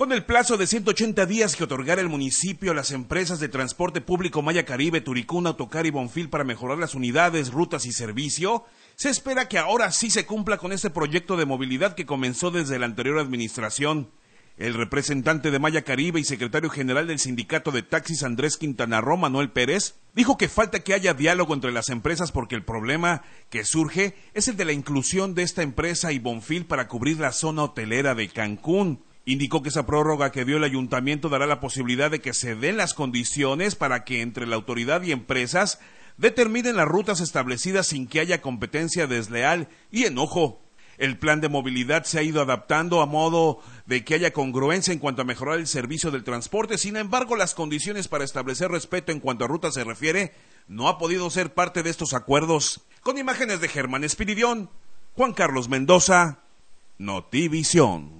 Con el plazo de 180 días que otorgará el municipio a las empresas de transporte público Maya Caribe, Turicún, Autocar y Bonfil para mejorar las unidades, rutas y servicio, se espera que ahora sí se cumpla con este proyecto de movilidad que comenzó desde la anterior administración. El representante de Maya Caribe y secretario general del sindicato de taxis Andrés Quintana Roo, Manuel Pérez, dijo que falta que haya diálogo entre las empresas porque el problema que surge es el de la inclusión de esta empresa y Bonfil para cubrir la zona hotelera de Cancún. Indicó que esa prórroga que dio el ayuntamiento dará la posibilidad de que se den las condiciones para que entre la autoridad y empresas determinen las rutas establecidas sin que haya competencia desleal y enojo. El plan de movilidad se ha ido adaptando a modo de que haya congruencia en cuanto a mejorar el servicio del transporte, sin embargo las condiciones para establecer respeto en cuanto a rutas se refiere no ha podido ser parte de estos acuerdos. Con imágenes de Germán Espiridión, Juan Carlos Mendoza, Notivisión.